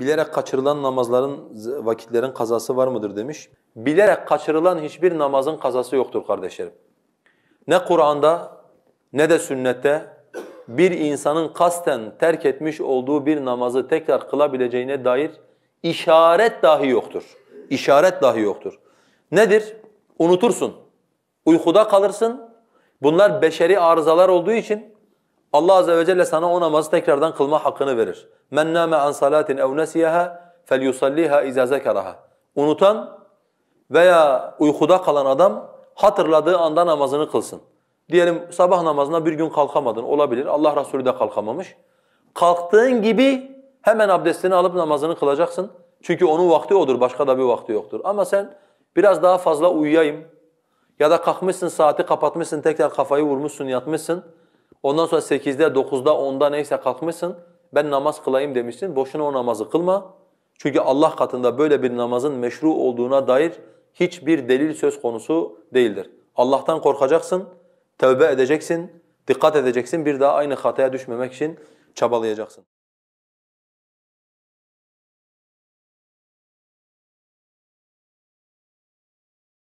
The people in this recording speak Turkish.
bilerek kaçırılan namazların, vakitlerin kazası var mıdır demiş. Bilerek kaçırılan hiçbir namazın kazası yoktur kardeşlerim. Ne Kur'an'da ne de sünnette bir insanın kasten terk etmiş olduğu bir namazı tekrar kılabileceğine dair işaret dahi yoktur. İşaret dahi yoktur. Nedir? Unutursun. Uykuda kalırsın. Bunlar beşeri arızalar olduğu için Allah azze ve celle sana o namazı tekrardan kılma hakkını verir. Men nâme an salatin ev nesiyeha felyusalliha izâ zekeraha. Unutan veya uykuda kalan adam hatırladığı anda namazını kılsın. Diyelim sabah namazına bir gün kalkamadın olabilir. Allah Resulü de kalkamamış. Kalktığın gibi hemen abdestini alıp namazını kılacaksın. Çünkü onun vakti odur, başka da bir vakti yoktur. Ama sen biraz daha fazla uyuyayım ya da kalkmışsın saati kapatmışsın tekrar kafayı vurmuşsun yatmışsın. Ondan sonra 8'de, 9'da, 10'da neyse kalkmışsın. Ben namaz kılayım demişsin. Boşuna o namazı kılma. Çünkü Allah katında böyle bir namazın meşru olduğuna dair hiçbir delil söz konusu değildir. Allah'tan korkacaksın, tövbe edeceksin, dikkat edeceksin. Bir daha aynı hataya düşmemek için çabalayacaksın.